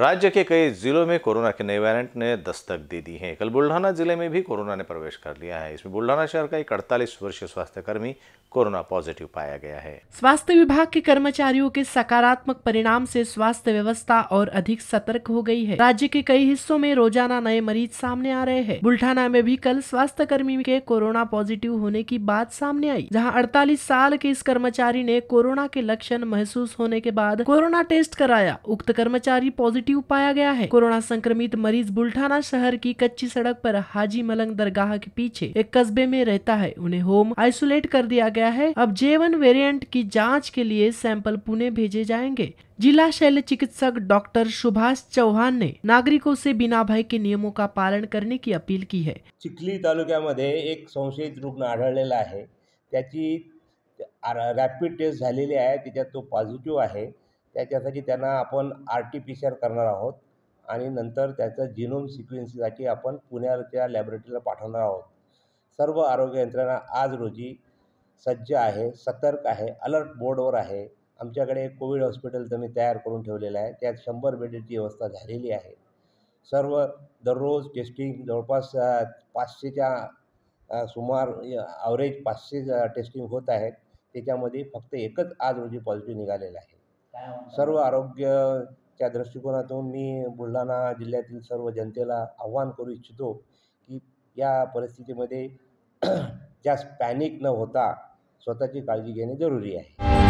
राज्य के कई जिलों में कोरोना के नए वेरिएंट ने दस्तक दे दी है कल बुल्ढाना जिले में भी कोरोना ने प्रवेश कर लिया है इसमें बुल्ढाना शहर का एक अड़तालीस वर्षीय स्वास्थ्यकर्मी कोरोना पॉजिटिव पाया गया है स्वास्थ्य विभाग के कर्मचारियों के सकारात्मक परिणाम से स्वास्थ्य व्यवस्था और अधिक सतर्क हो गई है राज्य के कई हिस्सों में रोजाना नए मरीज सामने आ रहे हैं बुल्ढाना में भी कल स्वास्थ्य कर्मी के कोरोना पॉजिटिव होने की बात सामने आई जहाँ अड़तालीस साल के इस कर्मचारी ने कोरोना के लक्षण महसूस होने के बाद कोरोना टेस्ट कराया उक्त कर्मचारी पॉजिटिव पॉजिटिव पाया गया है कोरोना संक्रमित मरीज बुल्ठाना शहर की कच्ची सड़क पर हाजी मलंग दरगाह के पीछे एक कस्बे में रहता है उन्हें होम आइसोलेट कर दिया गया है अब जेवन वेरिएंट की जांच के लिए सैंपल पुणे भेजे जाएंगे जिला शैल्य चिकित्सक डॉक्टर सुभाष चौहान ने नागरिकों से बिना भय के नियमों का पालन करने की अपील की है चिखली मध्य एक संशयित रुग्ण आढळलेला रैपिड टेस्ट है तो पॉजिटिव है त्याच्यासाठी त्यांना आपण R T P C R करणार आहोत आणि नंतर त्याचं जिनोम सिक्वेन्सिंगसाठी आपण पुण्याच्या लॅबोरेटरीला पाठवणार आहोत सर्व आरोग्य यंत्रणा आज रोजी सज्ज आहे सतर्क आहे अलर्ट बोर्डवर आहे आमच्याकडे कोविड हॉस्पिटल तुम्ही तयार करून ठेवलेलं आहे त्यात शंभर बेडची व्यवस्था झालेली आहे सर्व दररोज टेस्टिंग जवळपास पाचशेच्या सुमार ॲव्हरेज पाचशे टेस्टिंग होत आहेत त्याच्यामध्ये फक्त एकच आज रोजी पॉझिटिव्ह निघालेला आहे सर्व आरोग्याच्या दृष्टिकोनातून मी बुलढाणा जिल्ह्यातील सर्व जनतेला आव्हान करू इच्छितो की या परिस्थितीमध्ये जास्त पॅनिक न होता स्वतःची काळजी घेणे जरूरी आहे